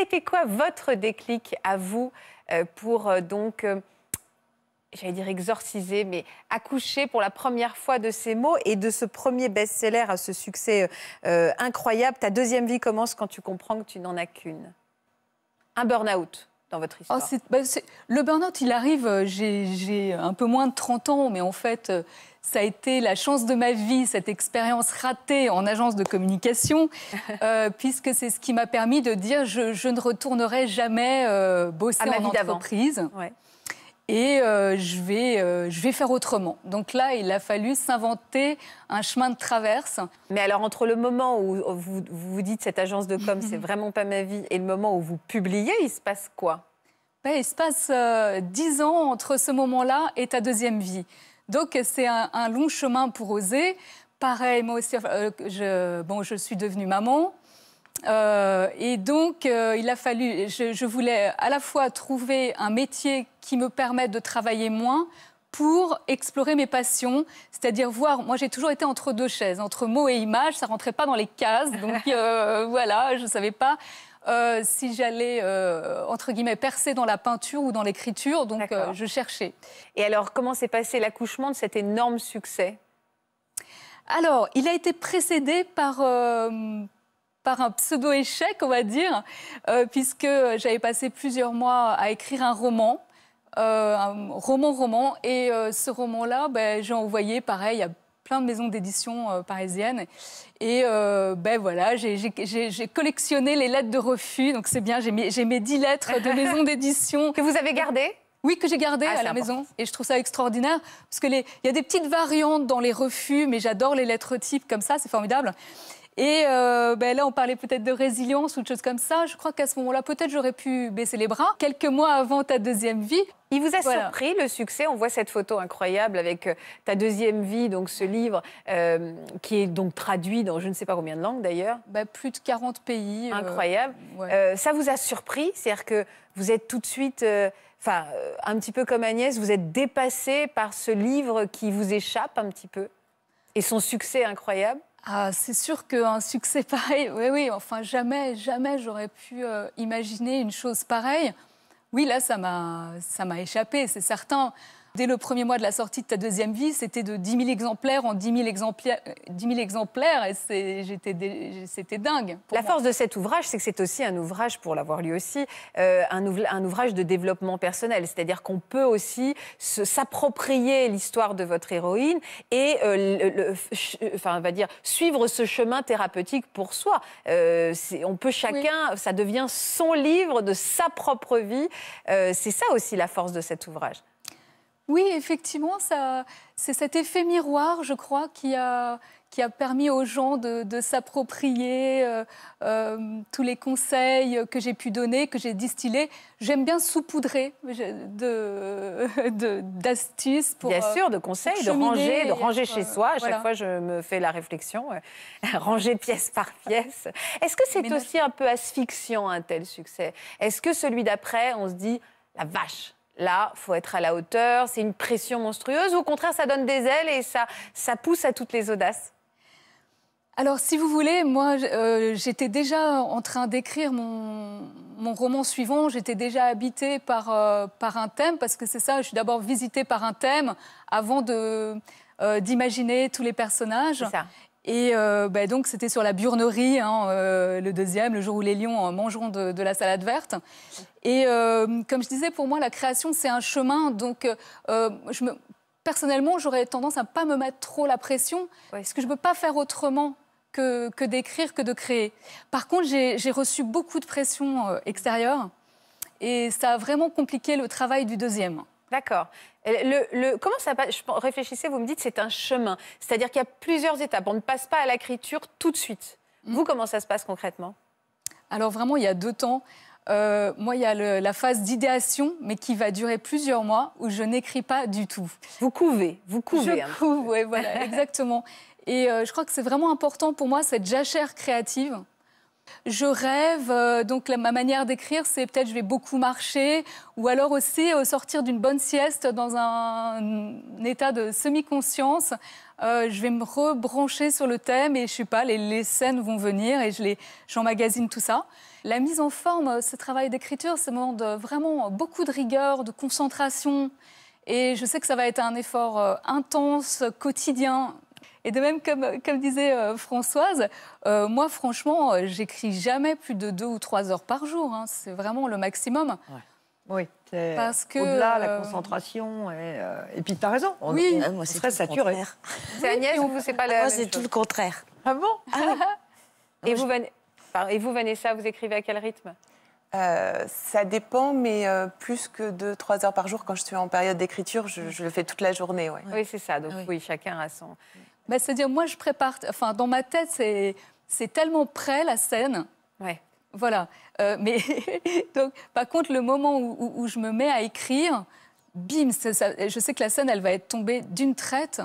C'était quoi votre déclic à vous euh, pour euh, donc, euh, j'allais dire exorciser, mais accoucher pour la première fois de ces mots et de ce premier best-seller à ce succès incroyable Ta deuxième vie commence quand tu comprends que tu n'en as qu'une. Un burn-out dans votre ah, histoire ben, Le burn-out, il arrive, euh, j'ai un peu moins de 30 ans, mais en fait, euh, ça a été la chance de ma vie, cette expérience ratée en agence de communication, euh, puisque c'est ce qui m'a permis de dire je, je, ne retournerai jamais bosser à ma en vie entreprise et euh, je, vais, euh, je vais faire autrement. Donc là, il a fallu s'inventer un chemin de traverse. Mais alors, entre le moment où vous vous dites cette agence de com, c'est vraiment pas ma vie, et le moment où vous publiez, il se passe quoi ben, Il se passe euh, dix ans entre ce moment-là et ta deuxième vie. Donc c'est un, long chemin pour oser. Pareil, moi aussi, bon, je suis devenue maman. Euh, et donc, euh, il a fallu, je, voulais à la fois trouver un métier qui me permette de travailler moins pour explorer mes passions, c'est-à-dire voir, moi j'ai toujours été entre deux chaises, entre mots et images, ça rentrait pas dans les cases, donc euh, voilà, je ne savais pas. si j'allais, entre guillemets, percer dans la peinture ou dans l'écriture, donc je cherchais. Et alors, comment s'est passé l'accouchement de cet énorme succès Alors, il a été précédé par, par un pseudo-échec, on va dire, euh, puisque j'avais passé plusieurs mois à écrire un roman, euh, un roman-roman, et euh, ce roman-là, ben, j'ai envoyé, pareil, à plein de maisons d'édition parisiennes. Et ben voilà, j'ai collectionné les lettres de refus, donc c'est bien, j'ai mes, dix lettres de maisons d'édition. que vous avez gardées oui, que j'ai gardées ah, à la maison. Et je trouve ça extraordinaire. Parce qu'il les... y a des petites variantes dans les refus, mais j'adore les lettres types comme ça, c'est formidable. Et euh, ben là, on parlait peut-être de résilience ou de choses comme ça. Je crois qu'à ce moment-là, peut-être j'aurais pu baisser les bras quelques mois avant ta deuxième vie. Il vous a surpris le succès. On voit cette photo incroyable avec euh, ta deuxième vie, donc ce livre euh, qui est donc traduit dans je ne sais pas combien de langues d'ailleurs. Ben, plus de 40 pays. Incroyable. ça vous a surpris, c'est-à-dire que vous êtes tout de suite, enfin un petit peu comme Agnès, vous êtes dépassé par ce livre qui vous échappe un petit peu et son succès incroyable ah, c'est sûr qu'un succès pareil, oui, oui, enfin jamais, jamais j'aurais pu euh, imaginer une chose pareille. Oui, là, ça m'a échappé, c'est certain. Dès le premier mois de la sortie de Ta Deuxième Vie, c'était de 10 000 exemplaires en 10 000 exemplaires, et c'était dingue. La force de cet ouvrage, c'est que c'est aussi un ouvrage, pour l'avoir lu aussi, euh, un, ouvrage de développement personnel. C'est-à-dire qu'on peut aussi s'approprier l'histoire de votre héroïne et euh, enfin, va dire, suivre ce chemin thérapeutique pour soi. Euh, on peut chacun, ça devient son livre de sa propre vie. c'est ça aussi la force de cet ouvrage. Oui, effectivement, c'est cet effet miroir, je crois, qui a, permis aux gens de, s'approprier euh, euh, tous les conseils que j'ai pu donner, que j'ai distillés. J'aime bien saupoudrer d'astuces de, Bien euh, sûr, de conseils, de ranger, de ranger chez soi. À chaque fois, je me fais la réflexion, ranger pièce par pièce. Est-ce que c'est aussi un peu asphyxiant un tel succès Est-ce que celui d'après, on se dit la vache Là, faut être à la hauteur, c'est une pression monstrueuse, ou au contraire, ça donne des ailes et ça, pousse à toutes les audaces alors, si vous voulez, moi, euh, j'étais déjà en train d'écrire mon, roman suivant. J'étais déjà habitée euh, par, un thème, parce que c'est ça, je suis d'abord visitée par un thème avant euh, d'imaginer tous les personnages. Et euh, bah, donc, c'était sur la burnerie, hein, euh, le deuxième, le jour où les lions mangeront de, la salade verte. Et euh, comme je disais, pour moi, la création, c'est un chemin. Donc, je personnellement, j'aurais tendance à ne pas me mettre trop la pression, Est-ce que je ne peux pas faire autrement que d'écrire, que de créer. Par contre, j'ai reçu beaucoup de pression extérieure, et ça a vraiment compliqué le travail du deuxième. D'accord. Le, comment ça passe Réfléchissez, vous me dites c'est un chemin. C'est-à-dire qu'il y a plusieurs étapes. On ne passe pas à l'écriture tout de suite. Mm. Vous, comment ça se passe concrètement Alors vraiment, il y a deux temps. Euh, moi, il y a la phase d'idéation, mais qui va durer plusieurs mois, où je n'écris pas du tout. Vous couvez, vous couvez. Je hein. couve, oui, voilà, exactement. Et euh, je crois que c'est vraiment important pour moi, cette jachère créative, je rêve, euh, donc ma manière d'écrire, c'est peut-être je vais beaucoup marcher, ou alors aussi au euh, sortir d'une bonne sieste dans un, état de semi-conscience. Euh, je vais me rebrancher sur le thème et je sais pas, les, scènes vont venir et je j'emmagasine tout ça. La mise en forme, ce travail d'écriture, ça demande vraiment beaucoup de rigueur, de concentration. Et je sais que ça va être un effort intense, quotidien, et de même, comme, comme disait euh, Françoise, euh, moi, franchement, euh, j'écris jamais plus de deux ou trois heures par jour. Hein. C'est vraiment le maximum. Oui, parce que au-delà, la concentration. Et, puis, tu as raison, on, oui. Ah, moi c'est très saturé. C'est Agnès ou c'est pas la Moi, c'est tout le contraire. Ah bon ah et, vous, et vous, Vanessa, vous écrivez à quel rythme ça dépend, mais plus que 2-3 heures par jour, quand je suis en période d'écriture, je, le fais toute la journée. Ouais. Oui, c'est ça. Donc ah oui. chacun a son. Bah, c'est-à-dire, moi, je prépare. Enfin, dans ma tête, c'est tellement prêt la scène. Ouais. Voilà. Euh, mais donc, par contre, le moment où, je me mets à écrire, bim, je sais que la scène, elle va être tombée d'une traite.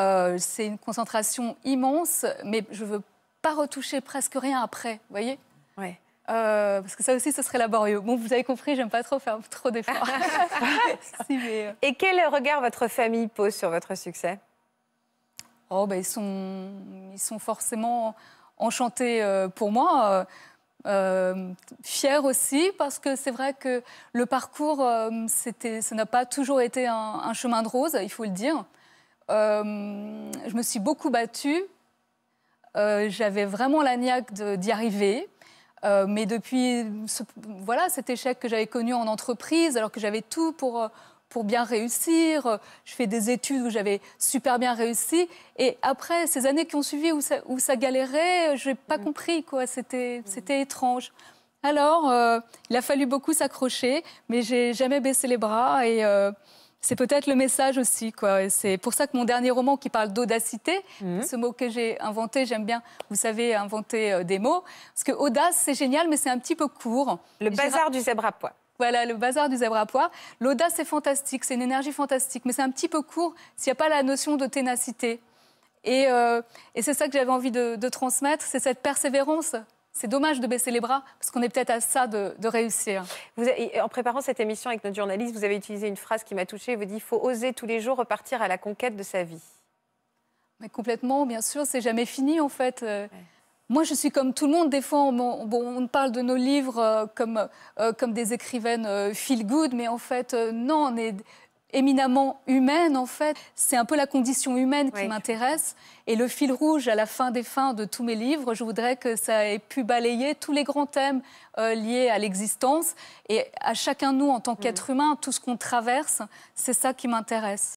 Euh, c'est une concentration immense, mais je veux pas retoucher presque rien après, vous voyez Ouais. Euh, parce que ça aussi, ce serait laborieux. Bon, vous avez compris, j'aime pas trop faire trop d'efforts. Et quel regard votre famille pose sur votre succès oh, bah, ils, sont, ils sont forcément enchantés euh, pour moi. Euh, euh aussi parce que c'est vrai que le parcours, euh, c'était ça n'a pas toujours été un, chemin de rose, il faut le dire. je me suis beaucoup battue. J'avais vraiment la niaque d'y arriver. mais depuis voilà, cet échec que j'avais connu en entreprise, alors que j'avais tout pour, pour bien réussir. Je fais des études où j'avais super bien réussi. Et après, ces années qui ont suivi où ça, galérait, euh, je n'ai pas mm. compris. quoi. C'était mm. c'était étrange. Alors, euh, il a fallu beaucoup s'accrocher, mais j'ai jamais baissé les bras. Et euh, c'est peut-être le message aussi. C'est pour ça que mon dernier roman qui parle d'audacité, mm. ce mot que j'ai inventé, j'aime bien, vous savez, inventer des mots. Parce que audace, c'est génial, mais c'est un petit peu court. Le bazar du zèbre à voilà, le bazar du zèbre à poire. L'audace, est fantastique, c'est une énergie fantastique, mais c'est un petit peu court s'il n'y a pas la notion de ténacité. Et, euh, c'est ça que j'avais envie de, transmettre, c'est cette persévérance c'est dommage de baisser les bras parce qu'on est peut-être à ça de, réussir. en préparant cette émission avec notre journaliste, vous avez utilisé une phrase qui m'a touchée. Vous dites il faut oser tous les jours repartir à la conquête de sa vie. Mais complètement, bien sûr, c'est jamais fini en fait. Euh, moi, je suis comme tout le monde. Des fois, on, parle de nos livres euh, comme, euh, comme des écrivaines euh, feel good, mais en fait, non, on est éminemment humaine, en fait. C'est un peu la condition humaine qui m'intéresse. Et le fil rouge à la fin des fins de tous mes livres, je voudrais que ça ait pu balayer tous les grands thèmes liés à l'existence. Et à chacun de nous, en tant mm. qu'être humain, tout ce qu'on traverse, c'est ça qui m'intéresse.